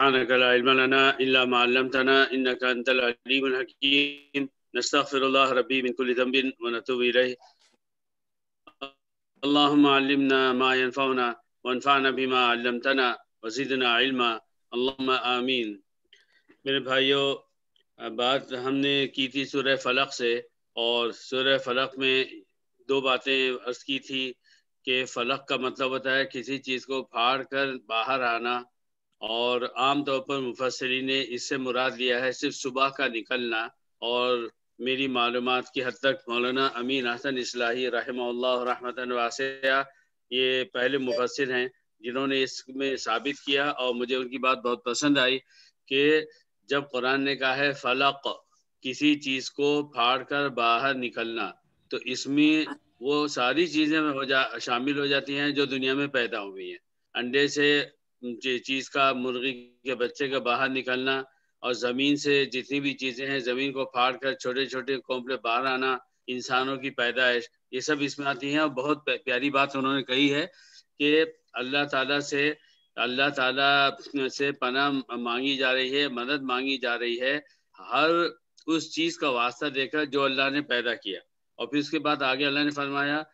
سبحانك لا علم لنا إلا ما علمتنا إنك أنت العليم الحكيم نستغفر الله ربي من كل ذنب ونتوب إليه اللهم علمنا ما ينفعنا وانفعنا بما علمتنا وزدنا علما اللهم آمين मेरे भाइयों बात हमने की थी सूर्य फलक से और सूर्य फलक में दो बातें अर्ज की थी कि फलक का मतलब होता है किसी चीज़ को फाड़ कर बाहर आना और आमतौर पर मुफसरी ने इससे मुराद लिया है सिर्फ सुबह का निकलना और मेरी मालूम की हद तक मौलाना अमीन हसन इसलाही रहमत वासिया ये पहले मुफसर हैं जिन्होंने इसमें साबित किया और मुझे उनकी बात बहुत पसंद आई कि जब कुरान ने कहा है फलक किसी चीज़ को फाड़ कर बाहर निकलना तो इसमें वो सारी चीज़ें हो जा शामिल हो जाती हैं जो दुनिया में पैदा हुई हैं अंडे से चीज़ का मुर्गी के बच्चे का बाहर निकलना और ज़मीन से जितनी भी चीज़ें हैं ज़मीन को फाड़ कर छोटे छोटे कोम्पले बाहर आना इंसानों की पैदाइश ये सब इसमें आती हैं और बहुत प्यारी बात उन्होंने कही है कि अल्लाह ताला से अल्लाह ताला से पना मांगी जा रही है मदद मांगी जा रही है हर उस चीज़ का वास्ता देकर जो अल्लाह ने पैदा किया और फिर उसके बाद आगे अल्लाह ने फरमाया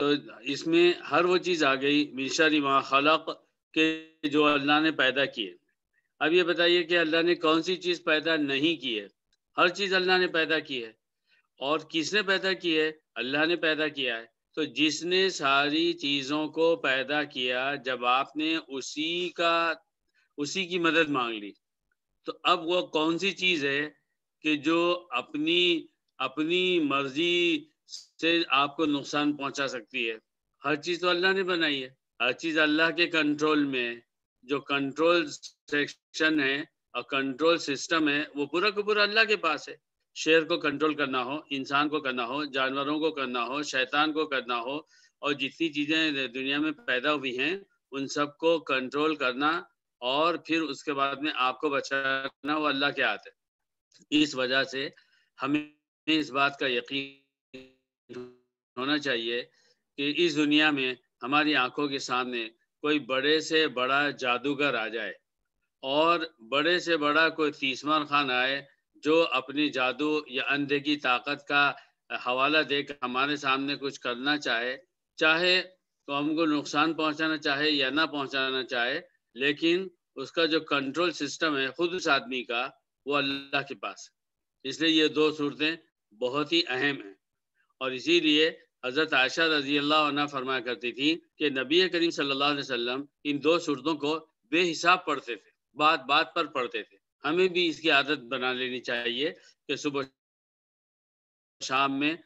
तो इसमें हर वो चीज़ आ गई मिशर खलक के जो अल्लाह ने पैदा किए अब ये बताइए कि अल्लाह ने कौन सी चीज़ पैदा नहीं की है हर चीज़ अल्लाह ने पैदा की है और किसने पैदा की है अल्लाह ने पैदा किया है तो जिसने सारी चीज़ों को पैदा किया जब आपने उसी का उसी की मदद मांग ली तो अब वो कौन सी चीज़ है कि जो अपनी अपनी मर्जी से आपको नुकसान पहुंचा सकती है हर चीज तो अल्लाह ने बनाई है हर चीज अल्लाह के कंट्रोल में जो कंट्रोल सेक्शन है और कंट्रोल सिस्टम है वो पूरा का पूरा अल्लाह के पास है शेर को कंट्रोल करना हो इंसान को करना हो जानवरों को करना हो शैतान को करना हो और जितनी चीजें दुनिया में पैदा हुई हैं उन सबको कंट्रोल करना और फिर उसके बाद में आपको बचाना वो अल्लाह के हाथ है इस वजह से हमें इस बात का यकीन होना चाहिए कि इस दुनिया में हमारी आंखों के सामने कोई बड़े से बड़ा जादूगर आ जाए और बड़े से बड़ा कोई तीसमान खान आए जो अपनी जादू या अंधे की ताकत का हवाला देकर हमारे सामने कुछ करना चाहे चाहे तो हमको नुकसान पहुंचाना चाहे या ना पहुंचाना चाहे लेकिन उसका जो कंट्रोल सिस्टम है खुद उस आदमी का वो अल्लाह के पास इसलिए ये दो सूरतें बहुत ही अहम है और इसीलिए हज़रत आयशा रजी अल्लाह फरमाया करती थी कि नबी करीम सल्लल्लाहु अलैहि वसल्लम इन दो सूरतों को बेहिसाब पढ़ते थे बात बात पर पढ़ते थे हमें भी इसकी आदत बना लेनी चाहिए कि सुबह शाम में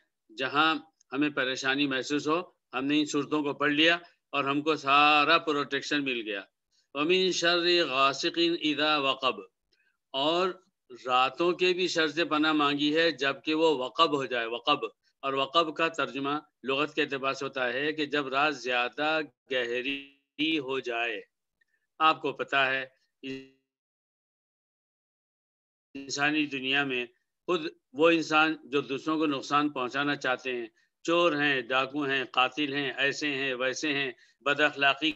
जहाँ हमें परेशानी महसूस हो हमने इन सूरतों को पढ़ लिया और हमको सारा प्रोटेक्शन मिल गया अमीन शर इदा वक़ब और रातों के भी शर से पना मांगी है जबकि वो वक़ब हो जाए वक़ब और वक़ब का तर्जमा लगत के अतबार से होता है कि जब रात ज़्यादा गहरी हो जाए आपको पता है इंसानी दुनिया में खुद वो इंसान जो दूसरों को नुकसान पहुंचाना चाहते हैं चोर हैं डाकू हैं कातिल हैं ऐसे हैं वैसे हैं बदअखलाकी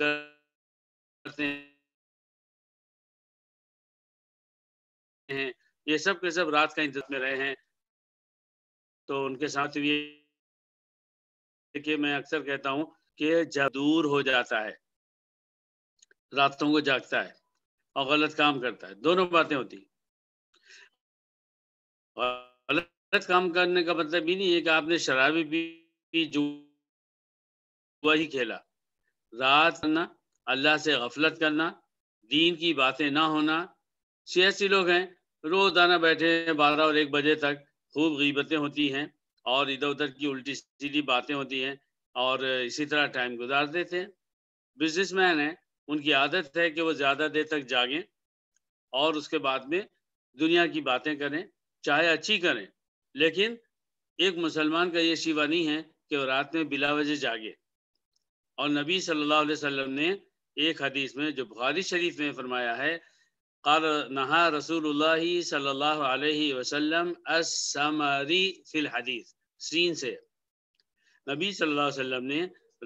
करते हैं हैं ये सब के सब रात का इंतजार में रहे हैं तो उनके साथ भी देखिए मैं अक्सर कहता हूँ कि जादूर हो जाता है रातों को जागता है और गलत काम करता है दोनों बातें होती और गलत काम करने का मतलब ही नहीं है कि आपने शराबी पी जुआ ही खेला रात करना अल्लाह से गफलत करना दीन की बातें ना होना सियासी लोग हैं रोजाना बैठे हैं बारह और एक बजे तक खूब गीबतें होती हैं और इधर उधर की उल्टी सीधी बातें होती हैं और इसी तरह टाइम गुजार देते हैं बिजनेसमैन है उनकी आदत है कि वो ज़्यादा देर तक जागें और उसके बाद में दुनिया की बातें करें चाहे अच्छी करें लेकिन एक मुसलमान का ये शिवा नहीं है कि वो रात में बिला वजह जागे और नबी सल्लल्लाहु अलैहि वसल्लम ने एक हदीस में जो बुखारी शरीफ में फरमाया है قال نهى رسول الله صلى الله عليه وسلم السمري في الحديث सीन से नबी सल्लल्लाहु अलैहि वसल्लम ने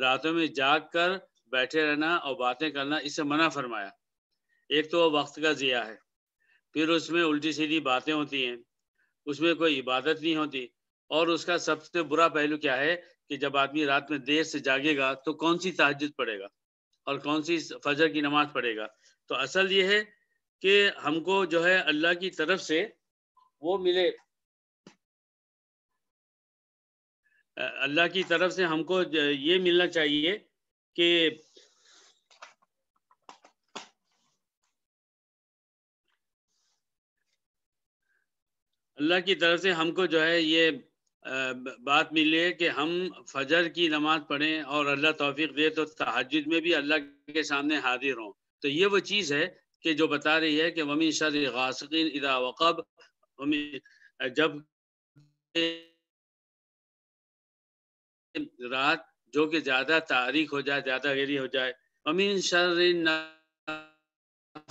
रातों में जाग कर बैठे रहना और बातें करना इससे मना फरमाया एक तो वह वक्त का ज़िया है फिर उसमें उल्टी सीधी बातें होती हैं उसमें कोई इबादत नहीं होती और उसका सबसे बुरा पहलू क्या है कि जब आदमी रात में देर से जागेगा तो कौन सी तहजद पड़ेगा और कौन सी फजर की नमाज पड़ेगा तो असल ये है कि हमको जो है अल्लाह की तरफ से वो मिले अल्लाह की तरफ से हमको ये मिलना चाहिए कि अल्लाह की तरफ से हमको जो है ये बात मिली है कि हम फजर की नमाज पढ़ें और अल्लाह तौफीक दे तो तहजद में भी अल्लाह के सामने हाजिर हों तो ये वो चीज़ है कि जो बता रही है कि वमी शर गासकिन इदा वक़ब वमी जब रात जो कि ज़्यादा तारीख हो जाए ज़्यादा गहरी हो जाए अमीन शर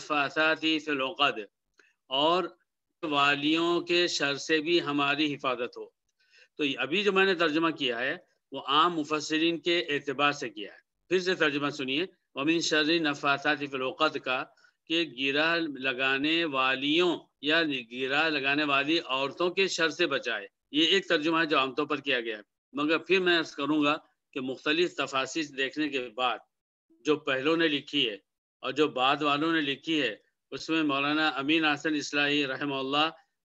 फिलोकद और वालियों के शर से भी हमारी हिफाजत हो तो अभी जो मैंने तर्जमा किया है वो आम मुफसरीन के एतबार से किया है फिर से तर्जमा सुनिए अमीन शर नफासात फिलोकद का के गिरा लगाने वालियों या गिरा लगाने वाली औरतों के शर से बचाए ये एक तर्जुमा है जो आमतौर पर किया गया है मगर फिर मैं अर्ज करूंगा कि मुख्तलि तफासिस देखने के बाद जो पहलों ने लिखी है और जो बाद वालों ने लिखी है उसमें मौलाना अमीन हसन इसलाही रहमल्ला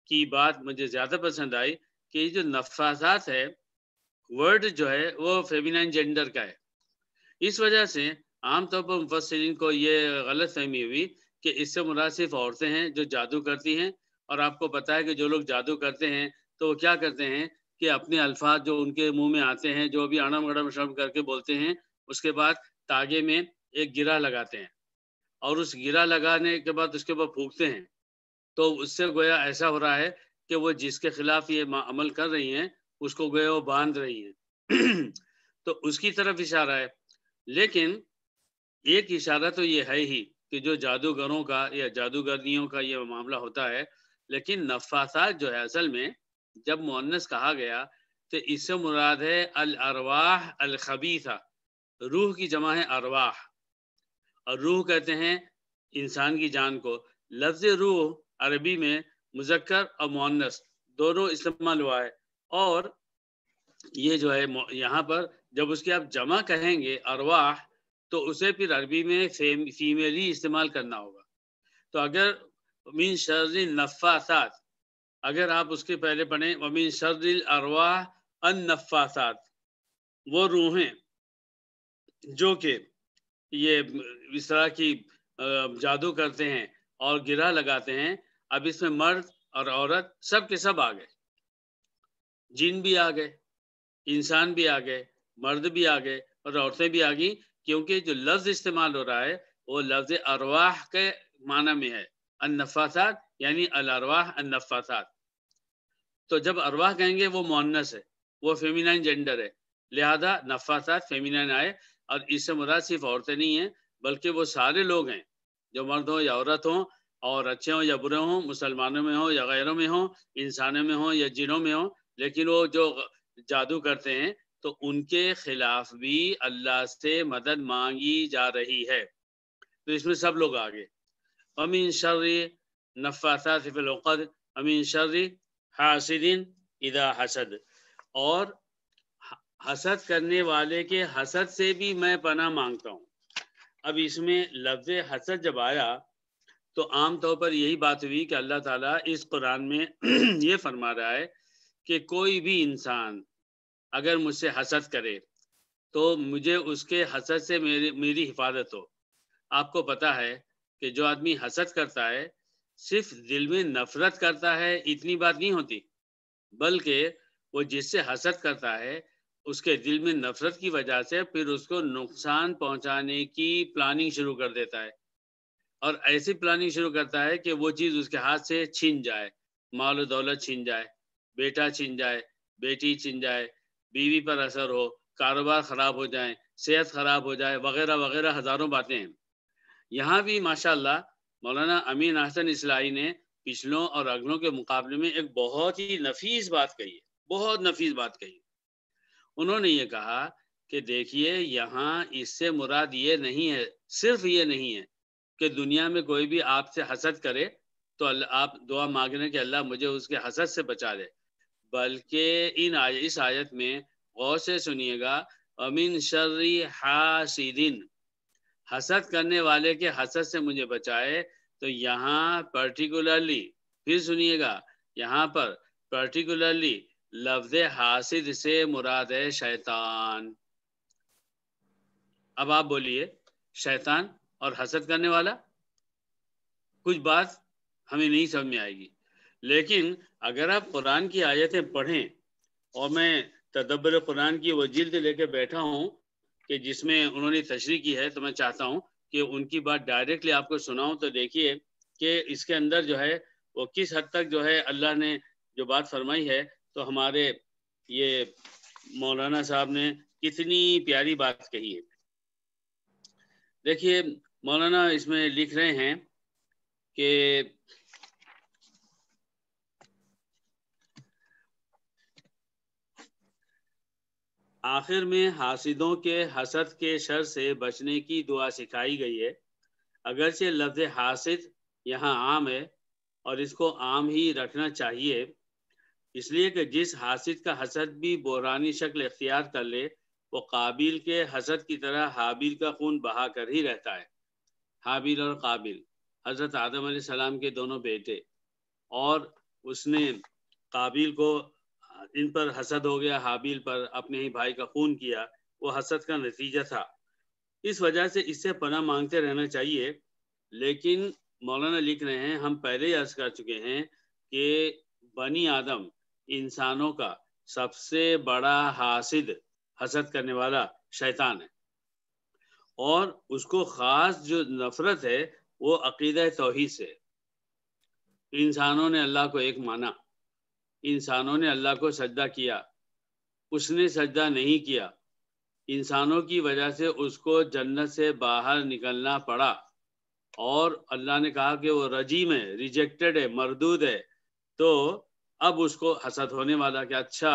की बात मुझे ज़्यादा पसंद आई कि जो नफाजात है वर्ड जो है वो फेमिनाइन जेंडर का है इस वजह से आमतौर पर मुफसरीन को ये गलत फहमी हुई कि इससे मुराद सिर्फ औरतें हैं जो जादू करती हैं और आपको पता है कि जो लोग जादू करते हैं तो वो क्या करते हैं कि अपने अल्फाज जो उनके मुंह में आते हैं जो भी अड़म गड़म शर्म करके बोलते हैं उसके बाद तागे में एक गिरा लगाते हैं और उस गिरा लगाने के बाद उसके ऊपर फूकते हैं तो उससे गोया ऐसा हो रहा है कि वो जिसके खिलाफ ये अमल कर रही हैं उसको गोया वो बांध रही हैं तो उसकी तरफ इशारा है लेकिन एक इशारा तो ये है ही कि जो जादूगरों का या जादूगरनियों का ये मामला होता है लेकिन नफासात जो है असल में जब मुन्नस कहा गया तो इससे मुराद है अल अरवाह अल खबीसा रूह की जमा है अरवाह और रूह कहते हैं इंसान की जान को लफ्ज़ रूह अरबी में मुजक्कर और मुन्नस दोनों इस्तेमाल हुआ है और ये जो है यहाँ पर जब उसकी आप जमा कहेंगे अरवाह तो उसे फिर अरबी में फीमेल फीमेली इस्तेमाल करना होगा तो अगर मीन शर्र नफ़ासात अगर आप उसके पहले पढ़े वमिन शर्र अरवा अन नफ़ासात वो रूहें जो कि ये इस तरह की जादू करते हैं और गिरा लगाते हैं अब इसमें मर्द और औरत सब के सब आ गए जिन भी आ गए इंसान भी आ गए मर्द भी आ गए और औरतें भी आ गई क्योंकि जो लफ्ज इस्तेमाल हो रहा है वो लफ्ज अरवाह के माना में है अनफात यानी अलरवाह अनफात तो जब अरवाह कहेंगे वो मोनस है वो फेमिनाइन जेंडर है लिहाजा नफात फेमिनाइन आए और इससे मुराद सिर्फ औरतें नहीं है बल्कि वो सारे लोग हैं जो मर्द हों या औरत हों और अच्छे हों या बुरे हों मुसलमानों में हों या गैरों में हों इंसानों में हों या जिनों में हों लेकिन वो जो जादू करते हैं तो उनके खिलाफ भी अल्लाह से मदद मांगी जा रही है तो इसमें सब लोग आगे अमीन शर्री नफ़ातफ़लक़द अमीन शर्री हासिदिन इदा हसद और हसद करने वाले के हसद से भी मैं पना मांगता हूँ अब इसमें लफ्ज़ हसद जब आया तो आम तौर पर यही बात हुई कि अल्लाह ताला इस कुरान में ये फरमा रहा है कि कोई भी इंसान अगर मुझसे हसद करे तो मुझे उसके हसद से मेरी मेरी हिफाजत हो आपको पता है कि जो आदमी हसद करता है सिर्फ दिल में नफरत करता है इतनी बात नहीं होती बल्कि वो जिससे हसद करता है उसके दिल में नफरत की वजह से फिर उसको नुकसान पहुंचाने की प्लानिंग शुरू कर देता है और ऐसी प्लानिंग शुरू करता है कि वो चीज़ उसके हाथ से छीन जाए माल दौलत छीन जाए बेटा छीन जाए बेटी छीन जाए बीवी पर असर हो कारोबार ख़राब हो जाए सेहत ख़राब हो जाए वगैरह वगैरह हज़ारों बातें हैं यहाँ भी माशाल्लाह मौलाना अमीन हसन इसलाई ने पिछलों और अगलों के मुकाबले में एक बहुत ही नफीस बात कही है बहुत नफीस बात कही उन्होंने ये कहा कि देखिए यहाँ इससे मुराद ये नहीं है सिर्फ ये नहीं है कि दुनिया में कोई भी आपसे हसद करे तो आप दुआ मांगने के अल्लाह मुझे उसके हसद से बचा दे बल्कि इन आय, इस आयत में गौर से सुनिएगा अमिन शर्री हासिदिन हसद करने वाले के हसद से मुझे बचाए तो यहाँ पर्टिकुलरली फिर सुनिएगा यहाँ पर पर्टिकुलरली लफ्ज हासिद से मुराद है शैतान अब आप बोलिए शैतान और हसद करने वाला कुछ बात हमें नहीं समझ में आएगी लेकिन अगर आप कुरान की आयतें पढ़ें और मैं तदब्बर कुरान की वो जिल्द लेके बैठा हूँ कि जिसमें उन्होंने तशरी की है तो मैं चाहता हूँ कि उनकी बात डायरेक्टली आपको सुनाऊँ तो देखिए कि इसके अंदर जो है वो किस हद तक जो है अल्लाह ने जो बात फरमाई है तो हमारे ये मौलाना साहब ने कितनी प्यारी बात कही है देखिए मौलाना इसमें लिख रहे हैं कि आखिर में हासिदों के हसद के शर से बचने की दुआ सिखाई गई है अगरचे लफ्ज हासिद यहाँ आम है और इसको आम ही रखना चाहिए इसलिए कि जिस हासिद का हसद भी बोरानी शक्ल इख्तियार कर ले वो काबिल के हसद की तरह हाबिल का खून बहा कर ही रहता है हाबिल और काबिल हज़रत आदम सलाम के दोनों बेटे और उसने काबिल को इन पर हसद हो गया हाबिल पर अपने ही भाई का खून किया वो हसद का नतीजा था इस वजह से इससे पना मांगते रहना चाहिए लेकिन मौलाना लिख रहे हैं हम पहले ही अर्ज कर चुके हैं कि बनी आदम इंसानों का सबसे बड़ा हासिद हसद करने वाला शैतान है और उसको ख़ास जो नफरत है वो अकीद तोहही से इंसानों ने अल्लाह को एक माना इंसानों ने अल्लाह को सजदा किया उसने सजदा नहीं किया इंसानों की वजह से उसको जन्नत से बाहर निकलना पड़ा और अल्लाह ने कहा कि वो रजीम है रिजेक्टेड है मरदूद है तो अब उसको हसद होने वाला कि अच्छा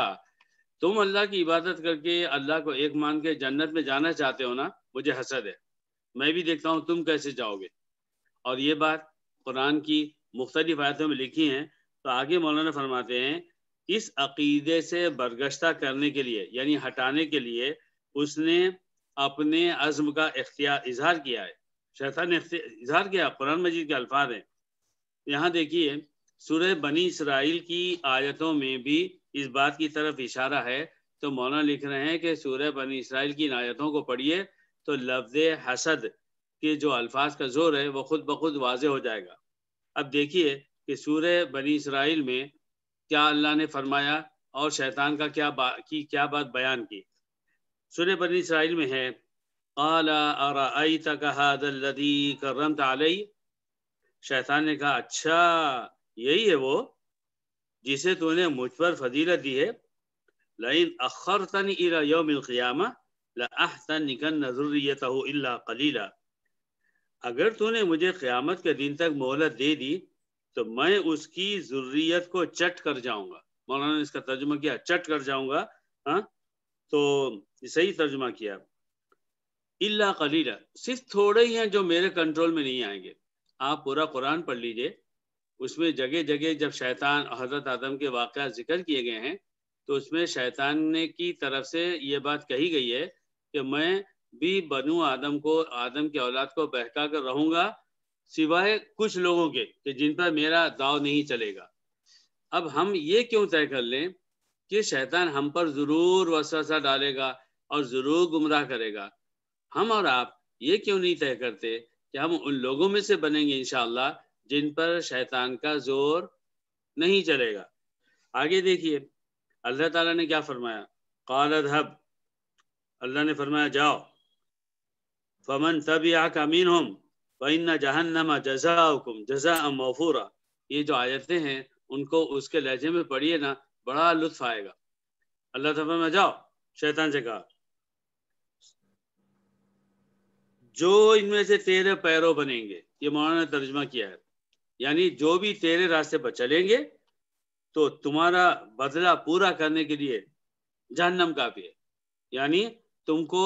तुम अल्लाह की इबादत करके अल्लाह को एक मान के जन्नत में जाना चाहते हो ना मुझे हसद है मैं भी देखता हूँ तुम कैसे जाओगे और ये बात कुरान की मुख्तलिफ आयतों में लिखी हैं तो आगे मौलाना फरमाते हैं इस अकीदे से बरगश्ता करने के लिए यानी हटाने के लिए उसने अपने अज़म का इख्तियार इजहार किया है शैतान ने इजहार किया कुरान मजीद के अल्फाज हैं यहाँ देखिए सूर्य बनी इसराइल की आयतों में भी इस बात की तरफ इशारा है तो मौलाना लिख रहे हैं कि सूर्य बनी इसराइल की आयतों को पढ़िए तो लफ्ज हसद के जो अल्फाज का जोर है वो खुद ब खुद वाज हो जाएगा अब देखिए कि सूर्य बनी इसराइल में क्या अल्लाह ने फरमाया और शैतान का क्या बा की क्या बात बयान की सूर्य बनी इसराइल में है शैतान ने कहा अच्छा यही है वो जिसे तूने मुझ पर फजीलत दी है लाइन अखर तन इला अगर तूने मुझे क़्यामत के दिन तक मोहलत दे दी तो मैं उसकी जरूरियत को चट कर जाऊंगा मौलाना ने इसका तर्जुमा किया चट कर जाऊंगा हाँ तो सही तर्जुमा किया इल्ला कलीला सिर्फ थोड़े ही हैं जो मेरे कंट्रोल में नहीं आएंगे आप पूरा कुरान पढ़ लीजिए उसमें जगह जगह जब शैतान हजरत आदम के वाक़ जिक्र किए गए हैं तो उसमें शैतान ने की तरफ से ये बात कही गई है कि मैं भी बनु आदम को आदम की औलाद को बहका कर रहूंगा सिवाय कुछ लोगों के कि जिन पर मेरा दाव नहीं चलेगा अब हम ये क्यों तय कर लें कि शैतान हम पर जरूर वसवसा डालेगा और जरूर गुमराह करेगा हम और आप ये क्यों नहीं तय करते कि हम उन लोगों में से बनेंगे इनशाला जिन पर शैतान का जोर नहीं चलेगा आगे देखिए अल्लाह ताला ने क्या फरमाया काल हब अल्लाह ने फरमाया जाओ फमन तब या कमीन हम फ़ैन जहन्नमा जजाकुम जजा मौफूरा ये जो आयतें हैं उनको उसके लहजे में पढ़िए ना बड़ा लुत्फ आएगा अल्लाह तब में जाओ शैतान से कहा जो इनमें से तेरे पैरों बनेंगे ये मौलाना ने तर्जमा किया है यानी जो भी तेरे रास्ते पर चलेंगे तो तुम्हारा बदला पूरा करने के लिए जहन्नम काफी है यानी तुमको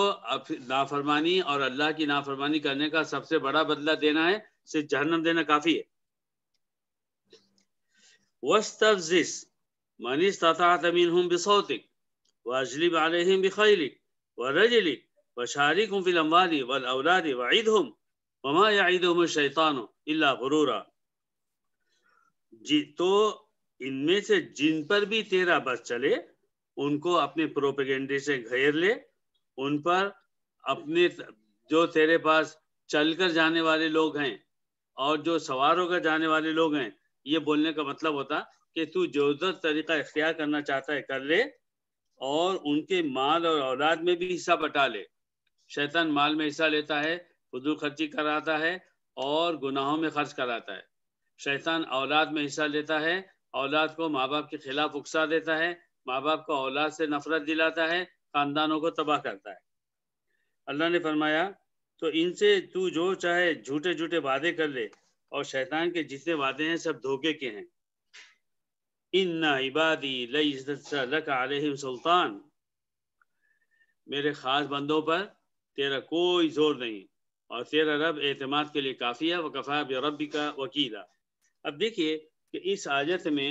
नाफरमानी और अल्लाह की नाफरमानी करने का सबसे बड़ा बदला देना है सिर्फ जहनम देना काफी है मनीष तमीन बिसौतिक वजलिब बिखलिक व रजलिक व शारिक शैतान जी तो इनमें से जिन पर भी तेरा बस चले उनको अपने प्रोपेगेंडे से घेर ले उन पर अपने जो तेरे पास चलकर जाने वाले लोग हैं और जो सवार होकर जाने वाले लोग हैं ये बोलने का मतलब होता कि तू जो तरीका इख्तियार करना चाहता है कर ले और उनके माल और औलाद में भी हिस्सा बटा ले शैतान माल में हिस्सा लेता है फजूल खर्ची कराता है और गुनाहों में खर्च कराता है शैतान औलाद में हिस्सा लेता है औलाद को माँ बाप के खिलाफ उकसा देता है माँ बाप को औलाद से नफरत दिलाता है खानदानों को तबाह करता है अल्लाह ने फरमाया तो इनसे तू जो चाहे झूठे झूठे वादे कर ले और शैतान के जितने वादे हैं सब धोखे के हैं इन इबादी लम सुल्तान मेरे खास बंदों पर तेरा कोई जोर नहीं और तेरा रब एतम के लिए काफ़ी है व कफ़ा का वकीला अब देखिए कि इस आयत में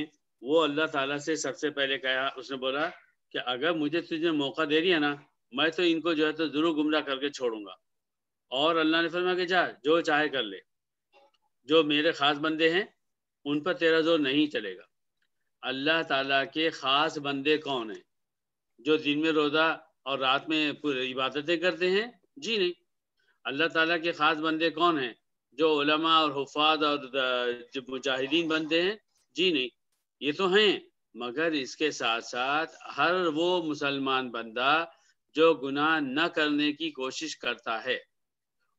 वो अल्लाह ताला से सबसे पहले कहा उसने बोला कि अगर मुझे तुझे मौका दे रही है ना मैं तो इनको जो है तो जरूर गुमराह करके छोड़ूंगा और अल्लाह ने फरमा के जा जो चाहे कर ले जो मेरे ख़ास बंदे हैं उन पर तेरा जोर नहीं चलेगा अल्लाह ताला के ख़ास बंदे कौन हैं जो दिन में रोज़ा और रात में पूरी इबादतें करते हैं जी नहीं अल्लाह ताला के ख़ास बंदे कौन हैं जो उलमा और हफाद और मुजाहिदीन बनते हैं जी नहीं ये तो हैं मगर इसके साथ साथ हर वो मुसलमान बंदा जो गुनाह न करने की कोशिश करता है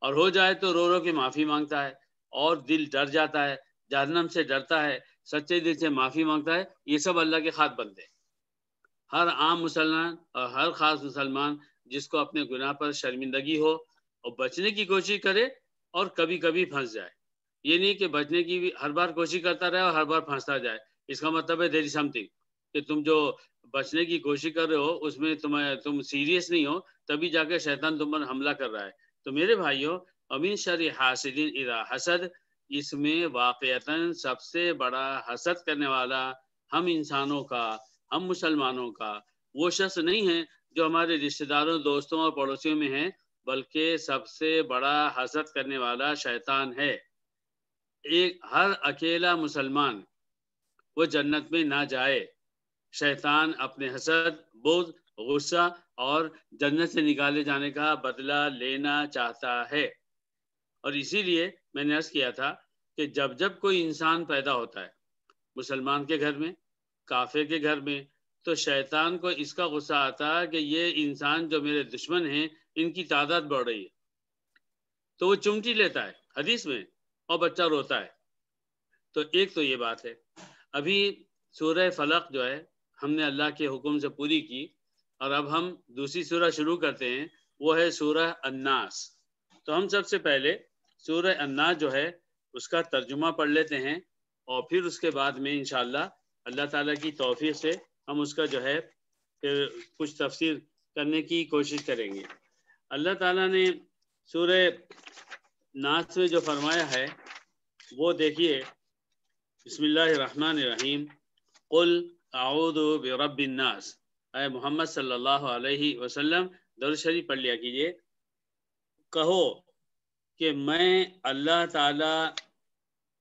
और हो जाए तो रो रो के माफ़ी मांगता है और दिल डर जाता है जहनम से डरता है सच्चे दिल से माफ़ी मांगता है ये सब अल्लाह के बनते बंदे हर आम मुसलमान और हर ख़ास मुसलमान जिसको अपने गुनाह पर शर्मिंदगी हो और बचने की कोशिश करे और कभी कभी फंस जाए ये नहीं कि बचने की भी हर बार कोशिश करता रहे और हर बार फंसता जाए इसका मतलब है देर इज समथिंग कि तुम जो बचने की कोशिश कर रहे हो उसमें तुम्हें तुम सीरियस नहीं हो तभी जाके शैतान तुम पर हमला कर रहा है तो मेरे भाइयों अमीन शर हासिदिन इरा हसद इसमें वाक़ता सबसे बड़ा हसद करने वाला हम इंसानों का हम मुसलमानों का वो शख्स नहीं है जो हमारे रिश्तेदारों दोस्तों और पड़ोसियों में है बल्कि सबसे बड़ा हसद करने वाला शैतान है एक हर अकेला मुसलमान वो जन्नत में ना जाए शैतान अपने हसद बोझ गुस्सा और जन्नत से निकाले जाने का बदला लेना चाहता है और इसीलिए मैंने अर्ज किया था कि जब जब कोई इंसान पैदा होता है मुसलमान के घर में काफिर के घर में तो शैतान को इसका गुस्सा आता है कि ये इंसान जो मेरे दुश्मन हैं इनकी तादाद बढ़ रही है तो वो चुमटी लेता है हदीस में और बच्चा रोता है तो एक तो ये बात है अभी सूर्य फलक जो है हमने अल्लाह के हुक्म से पूरी की और अब हम दूसरी सूरह शुरू करते हैं वो है सूर्य अन्नास तो हम सबसे पहले सूर्य अन्नास जो है उसका तर्जुमा पढ़ लेते हैं और फिर उसके बाद में इन अल्लाह ताला की तोफ़ी से हम उसका जो है फिर कुछ तफसीर करने की कोशिश करेंगे अल्लाह ताला ने सूर्य नाच में जो फरमाया है वो देखिए बसमीम कुलबिनस आए मोहम्मद सल्लल्लाहु अलैहि वसल्लम दरुशरी पढ़ लिया कीजिए कहो कि मैं अल्लाह ताला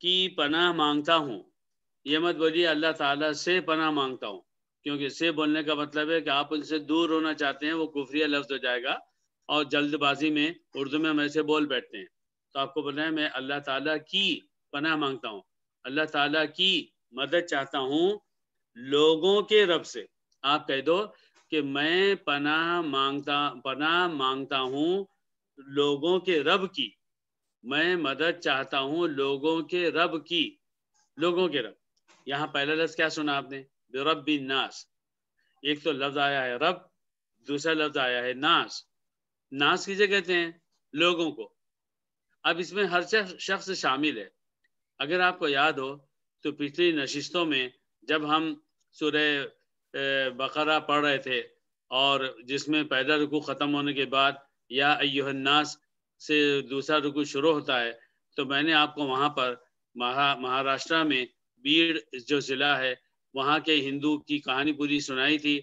की पनाह मांगता हूँ ये मत बोलिए अल्लाह ताला से पनाह मांगता हूँ क्योंकि से बोलने का मतलब है कि आप उनसे दूर होना चाहते हैं वो कुफरिया लफ्ज़ हो जाएगा और जल्दबाजी में उर्दू में हम ऐसे बोल बैठते हैं तो आपको बोलना है मैं अल्लाह ताला की पनाह मांगता हूँ अल्लाह ताला की मदद चाहता हूँ लोगों के रब से आप कह दो कि मैं पनाह मांगता पनाह मांगता हूँ लोगों के रब की मैं मदद चाहता हूँ लोगों के रब की लोगों के रब यहाँ पहला लफ्ज़ क्या सुना आपने रब नास एक तो लफ्ज़ आया है रब दूसरा लफ्ज़ आया है नास नास किसे कहते हैं लोगों को अब इसमें हर शख्स शामिल है अगर आपको याद हो तो पिछली नशिस्तों में जब हम सुरह बकरा पढ़ रहे थे और जिसमें पहला रुकू ख़त्म होने के बाद या अयोहन्नास से दूसरा रुकू शुरू होता है तो मैंने आपको वहाँ पर महा महाराष्ट्र में बीड़ जो ज़िला है वहाँ के हिंदू की कहानी पूरी सुनाई थी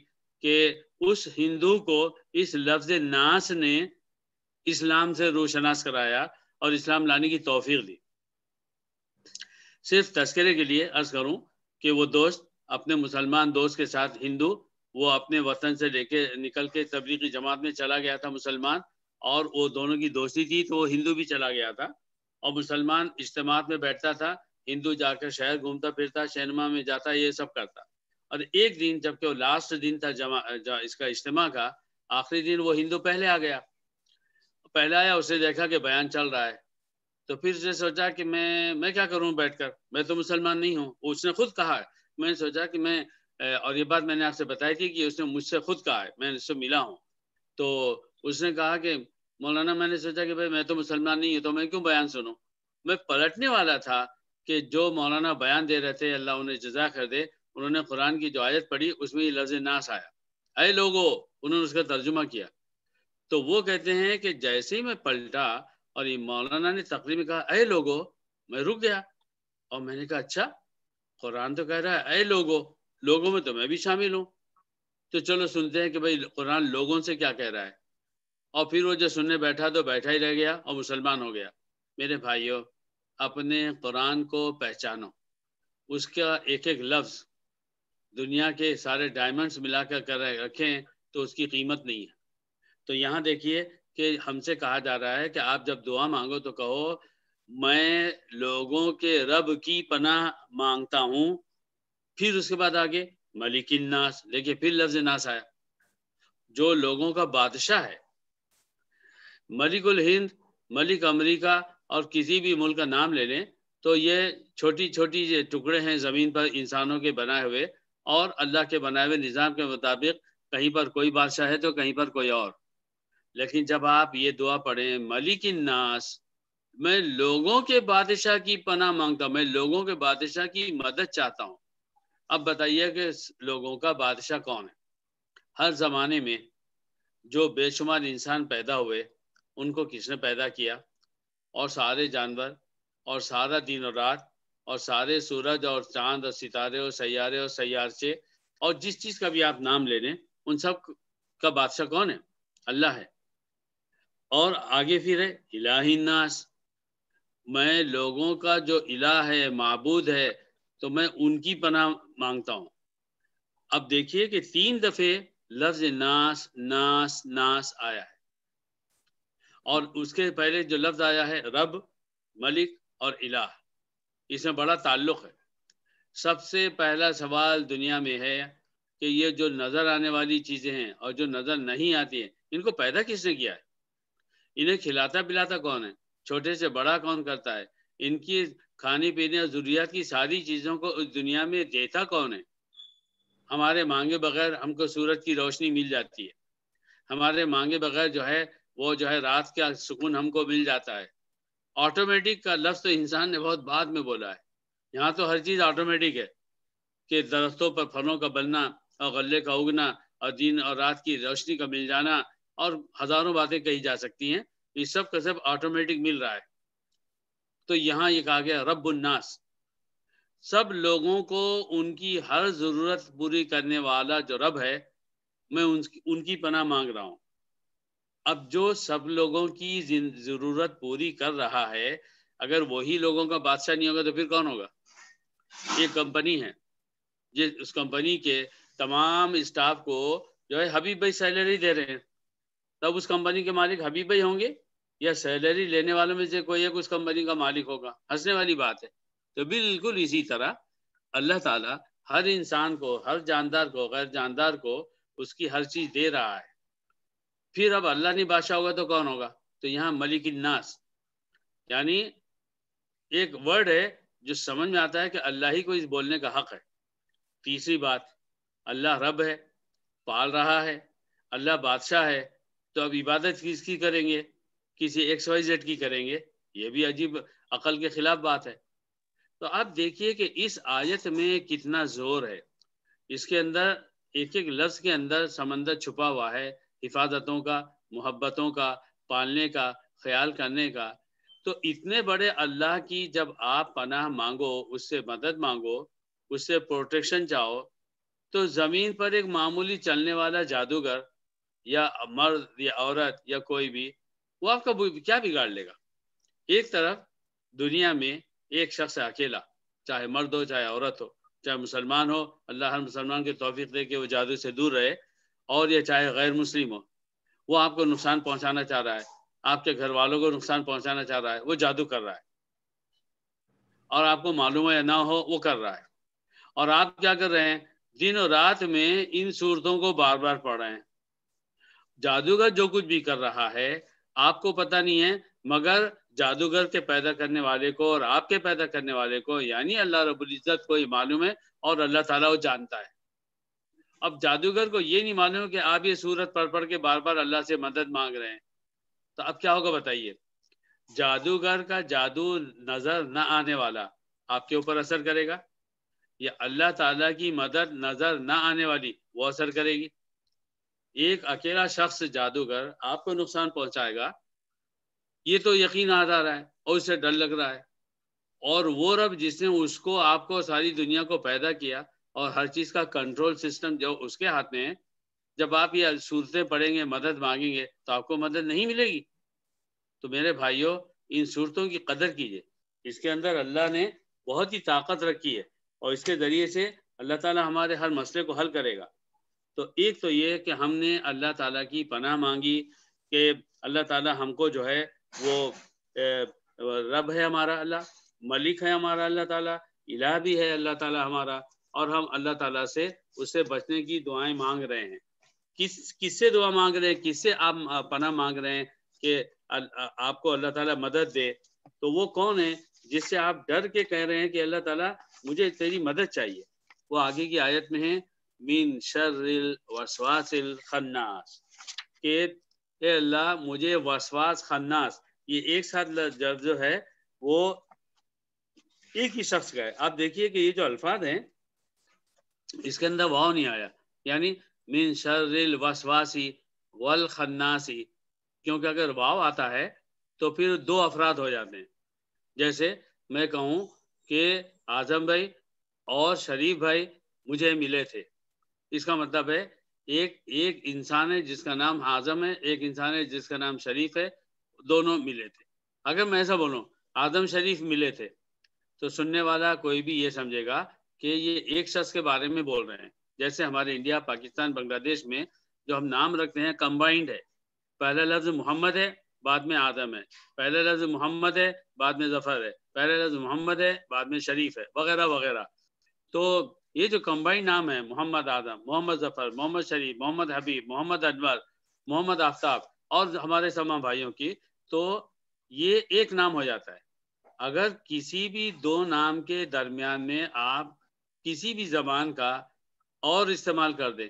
कि उस हिंदू को इस लफ्ज़ नास ने इस्लाम से रोशनास कराया और इस्लाम लाने की तोफ़ी दी सिर्फ तस्करे के लिए अर्ज करूँ कि वो दोस्त अपने मुसलमान दोस्त के साथ हिंदू वो अपने वतन से लेके निकल के तबलीगी जमात में चला गया था मुसलमान और वो दोनों की दोस्ती थी तो वो हिंदू भी चला गया था और मुसलमान इज्तमात में बैठता था हिंदू जाकर शहर घूमता फिरता शहनमा में जाता ये सब करता और एक दिन जबकि वो लास्ट दिन था जमा जा, इसका इज्तम का आखिरी दिन वो हिंदू पहले आ गया पहले आया उसने देखा कि बयान चल रहा है तो फिर उसने सोचा कि मैं मैं क्या करूं बैठकर मैं तो मुसलमान नहीं हूँ उसने खुद कहा है मैंने सोचा कि मैं और ये बात मैंने आपसे बताई थी कि उसने मुझसे खुद कहा है मैं उससे मिला हूँ तो उसने कहा कि मौलाना मैंने सोचा कि भाई मैं तो मुसलमान नहीं हूँ तो मैं क्यों बयान सुनूँ मैं पलटने वाला था कि जो मौलाना बयान दे रहे थे अल्लाह उन्हें जजा कर दे उन्होंने कुरान की जो आयत पढ़ी उसमें ये लफ्ज नाश आया अरे लोगो उन्होंने उसका तर्जुमा किया तो वो कहते हैं कि जैसे ही मैं पलटा और ये मौलाना ने तकरीब में कहा अरे लोगो मैं रुक गया और मैंने कहा अच्छा कुरान तो कह रहा है अरे लोगो लोगों में तो मैं भी शामिल हूँ तो चलो सुनते हैं कि भाई कुरान लोगों से क्या कह रहा है और फिर वो जो सुनने बैठा तो बैठा ही रह गया और मुसलमान हो गया मेरे भाइयों अपने कुरान को पहचानो उसका एक एक लफ्ज़ दुनिया के सारे डायमंड्स मिलाकर कर रखें तो उसकी कीमत नहीं है तो यहाँ देखिए कि हमसे कहा जा रहा है कि आप जब दुआ मांगो तो कहो मैं लोगों के रब की पनाह मांगता हूँ फिर उसके बाद आगे मलिकिन नास देखिए फिर लफ्ज नास आया जो लोगों का बादशाह है मलिकुल हिंद मलिक अमरीका और किसी भी मुल्क का नाम ले लें तो ये छोटी छोटी ये टुकड़े हैं ज़मीन पर इंसानों के बनाए हुए और अल्लाह के बनाए हुए निज़ाम के मुताबिक कहीं पर कोई बादशाह है तो कहीं पर कोई और लेकिन जब आप ये दुआ पढ़े मलिक नास मैं लोगों के बादशाह की पना मांगता हूँ मैं लोगों के बादशाह की मदद चाहता हूँ अब बताइए कि लोगों का बादशाह कौन है हर जमाने में जो बेशुमार इंसान पैदा हुए उनको किसने पैदा किया और सारे जानवर और सारा दिन और रात और सारे सूरज और चांद और सितारे और सैारे और सयारचे और जिस चीज़ का भी आप नाम ले लें उन सब का बादशाह कौन है अल्लाह है और आगे फिर है इलाही नास मैं लोगों का जो इला है माबूद है तो मैं उनकी पनाह मांगता हूं अब देखिए कि तीन दफे लफ्ज नास नास नास आया है और उसके पहले जो लफ्ज आया है रब मलिक और इलाह इसमें बड़ा ताल्लुक है सबसे पहला सवाल दुनिया में है कि ये जो नज़र आने वाली चीज़ें हैं और जो नज़र नहीं आती हैं इनको पैदा किसने किया है इन्हें खिलाता पिलाता कौन है छोटे से बड़ा कौन करता है इनकी खाने पीने और जरूरियात की सारी चीज़ों को उस दुनिया में देता कौन है हमारे मांगे बगैर हमको सूरज की रोशनी मिल जाती है हमारे मांगे बगैर जो है वो जो है रात का सुकून हमको मिल जाता है ऑटोमेटिक का लफ्ज़ तो इंसान ने बहुत बाद में बोला है यहाँ तो हर चीज़ ऑटोमेटिक है कि दरख्तों पर फलों का बनना और गले का उगना और दिन और रात की रोशनी का मिल जाना और हजारों बातें कही जा सकती हैं ये सब का सब ऑटोमेटिक मिल रहा है तो यहाँ ये कहा गया उन्नास सब लोगों को उनकी हर जरूरत पूरी करने वाला जो रब है मैं उनकी उनकी पनाह मांग रहा हूं अब जो सब लोगों की जरूरत पूरी कर रहा है अगर वही लोगों का बादशाह नहीं होगा तो फिर कौन होगा ये कंपनी है जिस उस कंपनी के तमाम स्टाफ को जो है हबीब भाई सैलरी दे रहे हैं तब उस कंपनी के मालिक हबीब भाई होंगे या सैलरी लेने वालों में से कोई एक उस कंपनी का मालिक होगा हंसने वाली बात है तो बिल्कुल इसी तरह अल्लाह ताला हर इंसान को हर जानदार को गैर जानदार को उसकी हर चीज दे रहा है फिर अब अल्लाह नहीं बादशाह होगा तो कौन होगा तो यहाँ मलिक नास यानी एक वर्ड है जो समझ में आता है कि अल्लाह ही को इस बोलने का हक है तीसरी बात अल्लाह रब है पाल रहा है अल्लाह बादशाह है तो अब इबादत किसकी करेंगे किसी एक्स वाई जेड की करेंगे ये भी अजीब अकल के खिलाफ बात है तो आप देखिए कि इस आयत में कितना जोर है इसके अंदर एक एक लफ्ज़ के अंदर समंदर छुपा हुआ है हिफाजतों का मोहब्बतों का पालने का ख्याल करने का तो इतने बड़े अल्लाह की जब आप पनाह मांगो उससे मदद मांगो उससे प्रोटेक्शन चाहो तो ज़मीन पर एक मामूली चलने वाला जादूगर या मर्द या औरत या कोई भी वो आपका क्या बिगाड़ लेगा एक तरफ दुनिया में एक शख्स अकेला चाहे मर्द हो चाहे औरत हो चाहे मुसलमान हो अल्लाह हर मुसलमान की तोफीक दे के वो जादू से दूर रहे और या चाहे गैर मुस्लिम हो वो आपको नुकसान पहुंचाना चाह रहा है आपके घर वालों को नुकसान पहुंचाना चाह रहा है वो जादू कर रहा है और आपको मालूम है या ना हो वो कर रहा है और आप क्या कर रहे हैं दिन और रात में इन सूरतों को बार बार पढ़ रहे हैं जादूगर जो कुछ भी कर रहा है आपको पता नहीं है मगर जादूगर के पैदा करने वाले को और आपके पैदा करने वाले को यानी अल्लाह रब्बुल इज़्ज़त को ये मालूम है और अल्लाह ताला वो जानता है अब जादूगर को ये नहीं मालूम कि आप ये सूरत पढ़ पढ़ के बार बार अल्लाह से मदद मांग रहे हैं तो अब क्या होगा बताइए जादूगर का जादू नज़र न आने वाला आपके ऊपर असर करेगा या अल्लाह ताला की मदद नज़र न आने वाली वो असर करेगी एक अकेला शख्स जादूगर आपको नुकसान पहुंचाएगा ये तो यकीन आ रहा है और उसे डर लग रहा है और वो रब जिसने उसको आपको सारी दुनिया को पैदा किया और हर चीज़ का कंट्रोल सिस्टम जो उसके हाथ में है जब आप ये सूरतें पढ़ेंगे मदद मांगेंगे तो आपको मदद नहीं मिलेगी तो मेरे भाइयों इन सूरतों की कदर कीजिए इसके अंदर अल्लाह ने बहुत ही ताकत रखी है और इसके ज़रिए से अल्लाह ताला हमारे हर मसले को हल करेगा तो एक तो ये है कि हमने अल्लाह ताला की पनाह मांगी कि अल्लाह ताला हमको जो है वो रब है हमारा अल्लाह मलिक है हमारा अल्लाह ताला इलाह भी है अल्लाह ताला हमारा और हम अल्लाह ताला से उससे बचने की दुआएं मांग रहे हैं किस किससे दुआ मांग रहे हैं किससे आप पना मांग रहे हैं कि आपको अल्लाह ताला मदद दे तो वो कौन है जिससे आप डर के कह रहे हैं कि अल्लाह ताला मुझे तेरी मदद चाहिए वो आगे की आयत में है मीन शर्रिल वसवासिल खन्नास के अल्लाह मुझे वसवास खन्नास ये एक साथ जब जो है वो एक ही शख्स का है आप देखिए कि ये जो अल्फाज हैं इसके अंदर वाव नहीं आया यानी मीन शर्रिल वसवासी वल खन्नासी क्योंकि अगर वाव आता है तो फिर दो अफराद हो जाते हैं जैसे मैं कहूँ कि आजम भाई और शरीफ भाई मुझे मिले थे इसका मतलब है एक एक इंसान है जिसका नाम आजम है एक इंसान है जिसका नाम शरीफ है दोनों मिले थे अगर मैं ऐसा बोलूँ आजम शरीफ मिले थे तो सुनने वाला कोई भी ये समझेगा कि ये एक शख्स के बारे में बोल रहे हैं जैसे हमारे इंडिया पाकिस्तान बांग्लादेश में जो हम नाम रखते हैं कंबाइंड है पहला लफ्ज मोहम्मद है बाद में आदम है पहला लफ्ज मोहम्मद है बाद में जफर है पहला लफ्ज मोहम्मद है बाद में शरीफ है वगैरह वगैरह तो ये जो कंबाइन नाम है मोहम्मद आदम मोहम्मद जफर मोहम्मद शरीफ मोहम्मद हबीब मोहम्मद अनवर मोहम्मद आफ्ताब और हमारे समा भाइयों की तो ये एक नाम हो जाता है अगर किसी भी दो नाम के दरमियान में आप किसी भी जबान का और इस्तेमाल कर दें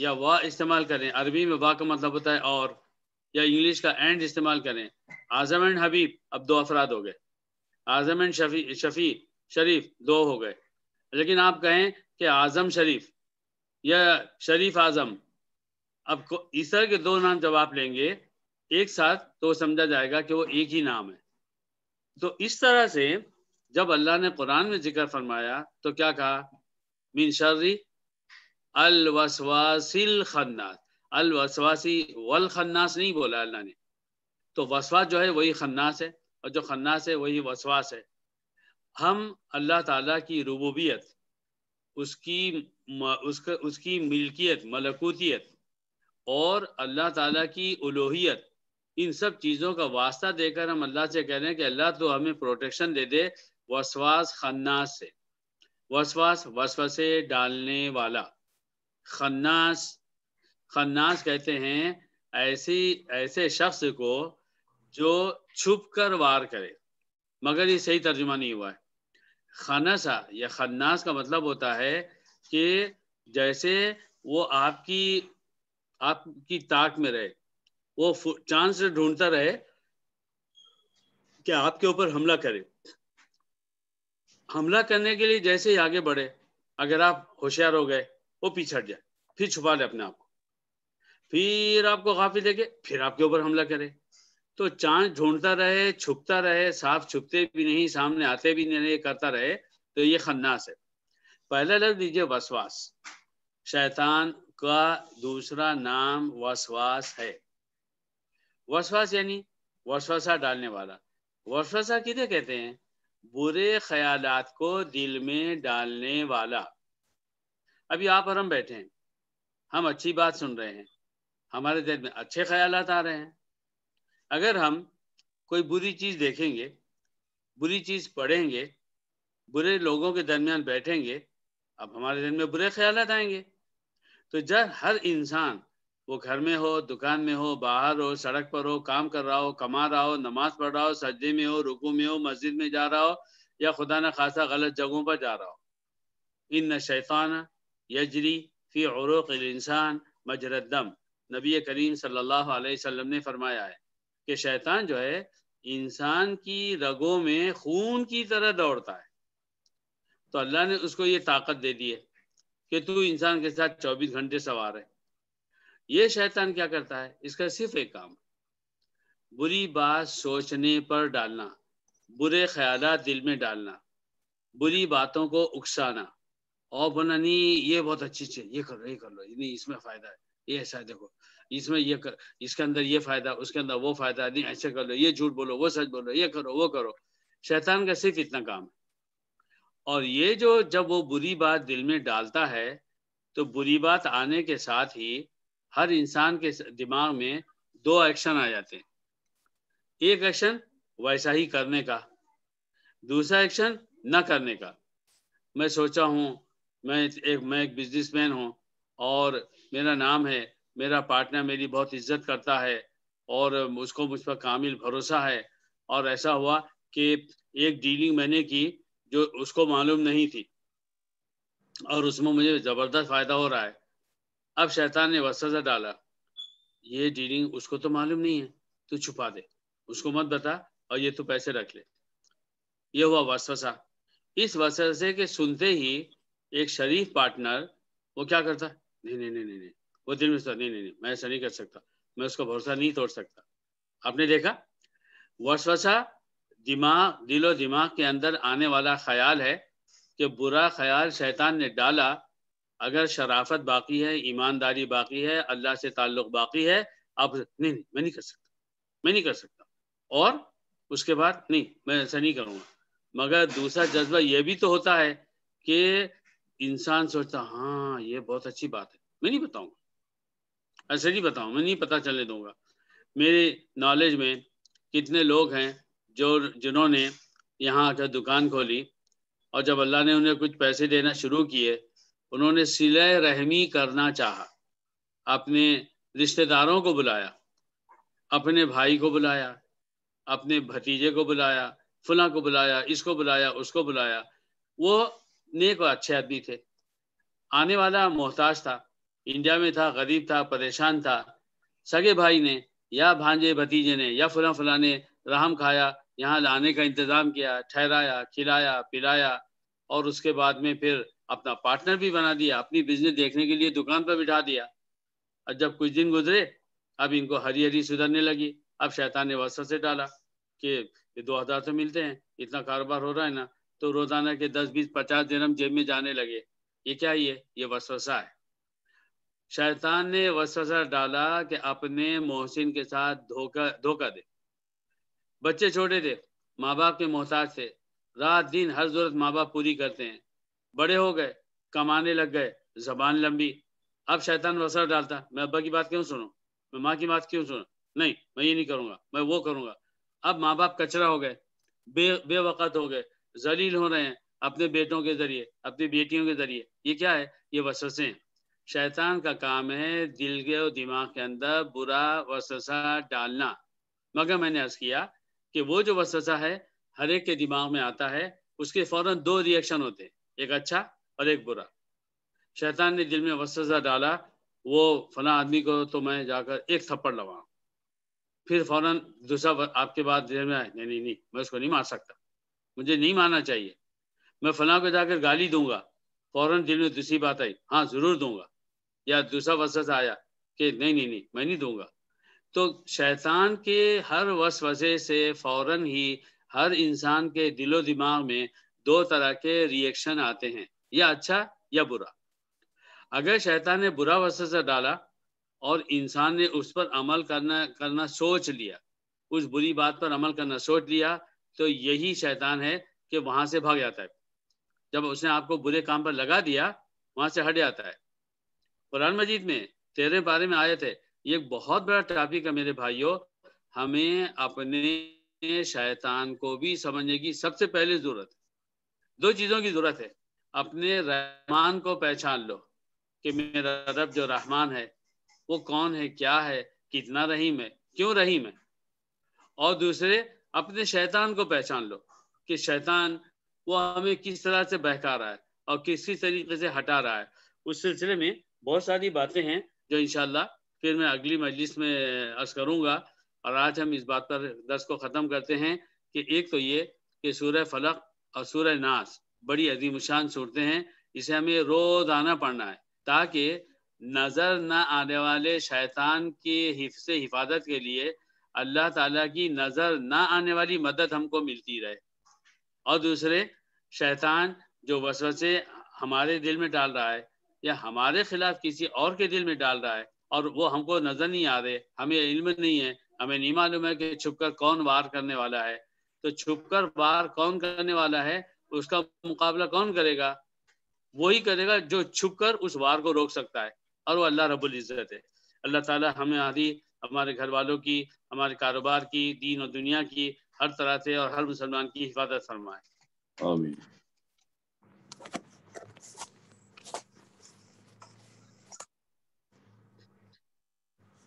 या वाह इस्तेमाल करें अरबी में वाह का मतलब होता है और या इंग्लिश का एंड इस्तेमाल करें आजम एंड हबीब अब दो अफराद हो गए आजम एंड शफी शफी शरीफ दो हो गए लेकिन आप कहें कि आज़म शरीफ या शरीफ आज़म अब ईसर के दो नाम जब आप लेंगे एक साथ तो समझा जाएगा कि वो एक ही नाम है तो इस तरह से जब अल्लाह ने कुरान में जिक्र फरमाया तो क्या कहा मीन शर्री अलवसवासिल खन्नास अलवसवासी वल खन्नास नहीं बोला अल्लाह ने तो वसवास जो है वही खन्नास है और जो खन्नास है वही वसवास है हम अल्लाह ताला की रबूबियत उसकी उसका उसकी मिल्कियत मलकूतियत और अल्लाह ताला की उलोहियत इन सब चीज़ों का वास्ता देकर हम अल्लाह से कह रहे हैं कि अल्लाह तो हमें प्रोटेक्शन दे दे वसवास खन्नास से वसवास वसवसे डालने वाला खन्नास खन्नास कहते हैं ऐसी ऐसे शख्स को जो छुप कर वार करे मगर ये सही तर्जुमा नहीं हुआ है खनसा या खन्नास का मतलब होता है कि जैसे वो आपकी आपकी ताक में रहे वो चांस ढूंढता रहे कि आपके ऊपर हमला करे हमला करने के लिए जैसे ही आगे बढ़े अगर आप होशियार हो गए वो पीछे हट जाए फिर छुपा ले अपने आप को फिर आपको काफी देके फिर आपके ऊपर हमला करे तो चांद ढूंढता रहे छुपता रहे साफ छुपते भी नहीं सामने आते भी नहीं करता रहे तो ये खन्नास है पहला लग दीजिए वसवास शैतान का दूसरा नाम वसवास है वसवास यानी वसवासा डालने वाला वसवासा किधे कहते हैं बुरे ख्यालात को दिल में डालने वाला अभी आप और हम बैठे हैं हम अच्छी बात सुन रहे हैं हमारे दिल में अच्छे ख्यालात आ रहे हैं अगर हम कोई बुरी चीज़ देखेंगे बुरी चीज़ पढ़ेंगे बुरे लोगों के दरमियान बैठेंगे अब हमारे दिन में बुरे ख्याल आएंगे तो जब हर इंसान वो घर में हो दुकान में हो बाहर हो सड़क पर हो काम कर रहा हो कमा रहा हो नमाज पढ़ रहा हो सज्जे में हो रुकू में हो मस्जिद में जा रहा हो या खुदा न खासा गलत जगहों पर जा रहा हो इन न शैफाना यजरी फ़ी और इंसान मजरदम नबी करीम सल्लल्लाहु अलैहि वसल्लम ने फरमाया है कि शैतान जो है इंसान की रगों में खून की तरह दौड़ता है तो अल्लाह ने उसको ये ताकत दे दी है कि तू इंसान के साथ 24 घंटे सवार है ये शैतान क्या करता है इसका सिर्फ एक काम बुरी बात सोचने पर डालना बुरे ख्याल दिल में डालना बुरी बातों को उकसाना और बोला नहीं ये बहुत अच्छी चीज ये कर लो ये कर लो नहीं इसमें फायदा है ये ऐसा देखो इसमें ये कर, इसके अंदर ये फायदा उसके अंदर वो फायदा नहीं ऐसे कर लो ये झूठ बोलो वो सच बोलो ये करो वो करो शैतान का सिर्फ इतना काम है और ये जो जब वो बुरी बात दिल में डालता है तो बुरी बात आने के साथ ही हर इंसान के दिमाग में दो एक्शन आ जाते हैं एक एक्शन वैसा ही करने का दूसरा एक्शन न करने का मैं सोचा हूँ मैं एक मैं एक बिजनेसमैन हूँ और मेरा नाम है मेरा पार्टनर मेरी बहुत इज्जत करता है और उसको मुझ पर कामिल भरोसा है और ऐसा हुआ कि एक डीलिंग मैंने की जो उसको मालूम नहीं थी और उसमें मुझे ज़बरदस्त फ़ायदा हो रहा है अब शैतान ने वसा डाला ये डीलिंग उसको तो मालूम नहीं है तू छुपा दे उसको मत बता और ये तू पैसे रख ले ये हुआ वसवसा इस वसवसे के सुनते ही एक शरीफ पार्टनर वो क्या करता नहीं नहीं नहीं नहीं वो दिल में नहीं नहीं नहीं मैं ऐसा नहीं कर सकता मैं उसका भरोसा नहीं तोड़ सकता आपने देखा वसवसा दिमाग दिलो दिमाग के अंदर आने वाला ख्याल है कि बुरा ख्याल शैतान ने डाला अगर शराफत बाकी है ईमानदारी बाकी है अल्लाह से ताल्लुक बाकी है अब नहीं नहीं मैं नहीं कर सकता मैं नहीं कर सकता और उसके बाद नहीं मैं ऐसा नहीं करूँगा मगर दूसरा जज्बा यह भी तो होता है कि इंसान सोचता हाँ ये बहुत अच्छी बात है मैं नहीं बताऊंगा ऐसे नहीं बताऊ मैं नहीं पता चलने दूंगा मेरे नॉलेज में कितने लोग हैं जो जिन्होंने यहाँ आकर दुकान खोली और जब अल्लाह ने उन्हें कुछ पैसे देना शुरू किए उन्होंने सिले रहमी करना चाहा अपने रिश्तेदारों को बुलाया अपने भाई को बुलाया अपने भतीजे को बुलाया फुला को बुलाया इसको बुलाया उसको बुलाया वो नेक और अच्छे आदमी थे आने वाला मोहताज था इंडिया में था गरीब था परेशान था सगे भाई ने या भांजे भतीजे ने या फला फला ने राम खाया यहाँ लाने का इंतज़ाम किया ठहराया खिलाया पिलाया और उसके बाद में फिर अपना पार्टनर भी बना दिया अपनी बिजनेस देखने के लिए दुकान पर बिठा दिया और जब कुछ दिन गुजरे अब इनको हरी हरी सुधरने लगी अब शैतान ने वसा से डाला कि दो हज़ार तो मिलते हैं इतना कारोबार हो रहा है ना तो रोज़ाना के दस बीस पचास दिन हम जेब में जाने लगे ये क्या ही है ये वसवसा है शैतान ने वसवसा डाला कि अपने मोहसिन के साथ धोखा धोखा दे बच्चे छोटे थे माँ बाप के मोहताज थे रात दिन हर जरूरत माँ बाप पूरी करते हैं बड़े हो गए कमाने लग गए जबान लंबी अब शैतान वसर डालता मैं अब्बा की बात क्यों सुनू मैं माँ की बात क्यों सुनू नहीं मैं ये नहीं करूंगा मैं वो करूँगा अब माँ बाप कचरा हो गए बे बेवकत हो गए जलील हो रहे हैं अपने बेटों के जरिए अपनी बेटियों के जरिए ये क्या है ये वसवसे हैं शैतान का काम है दिल के और दिमाग के अंदर बुरा वसा डालना मगर मैंने अर्ज किया कि वो जो वसा है हर एक के दिमाग में आता है उसके फौरन दो रिएक्शन होते हैं एक अच्छा और एक बुरा शैतान ने दिल में वसा डाला वो फला आदमी को तो मैं जाकर एक थप्पड़ लगाऊँ फिर फौरन दूसरा आपके बाद दिल में आए नहीं नहीं नहीं मैं उसको नहीं मार सकता मुझे नहीं मारना चाहिए मैं फला को जाकर गाली दूंगा फौरन दिल में दूसरी बात आई हाँ जरूर दूंगा या दूसरा वसवस आया कि नहीं नहीं नहीं मैं नहीं दूंगा तो शैतान के हर वसवसे से फौरन ही हर इंसान के दिलो दिमाग में दो तरह के रिएक्शन आते हैं या अच्छा या बुरा अगर शैतान ने बुरा वसवसा डाला और इंसान ने उस पर अमल करना करना सोच लिया उस बुरी बात पर अमल करना सोच लिया तो यही शैतान है कि वहां से भाग जाता है जब उसने आपको बुरे काम पर लगा दिया वहां से हट जाता है कुरान मजीद में तेरे बारे में आयत है ये बहुत बड़ा टॉपिक है मेरे भाइयों हमें अपने शैतान को भी समझने की सबसे पहले जरूरत है दो चीज़ों की जरूरत है अपने रहमान को पहचान लो कि मेरा रब जो रहमान है वो कौन है क्या है कितना रहीम है क्यों रहीम है और दूसरे अपने शैतान को पहचान लो कि शैतान वो हमें किस तरह से बहका रहा है और किस किस तरीके से हटा रहा है उस सिलसिले में बहुत सारी बातें हैं जो इनशाला फिर मैं अगली मजलिस में अर्ज करूँगा और आज हम इस बात पर दर्ज को ख़त्म करते हैं कि एक तो ये कि सूर्य फलक और सूर्य नास बड़ी अजीम शान सूरतें हैं इसे हमें रोज़ाना पड़ना है ताकि नज़र न आने वाले शैतान के हिफ से हिफाजत के लिए अल्लाह ताला की नज़र ना आने वाली मदद हमको मिलती रहे और दूसरे शैतान जो वसवसे हमारे दिल में डाल रहा है या हमारे खिलाफ किसी और के दिल में डाल रहा है और वो हमको नजर नहीं आ रहे हमें इल्म नहीं है हमें नहीं मालूम है कि छुपकर कौन वार करने वाला है तो छुपकर वार कौन करने वाला है उसका मुकाबला कौन करेगा वही करेगा जो छुपकर उस वार को रोक सकता है और वो अल्लाह रब्बुल इज़्ज़त है अल्लाह ताला हमें आदि हमारे घर वालों की हमारे कारोबार की दीन और दुनिया की हर तरह से और हर मुसलमान की हिफाजत फरमाए आमीन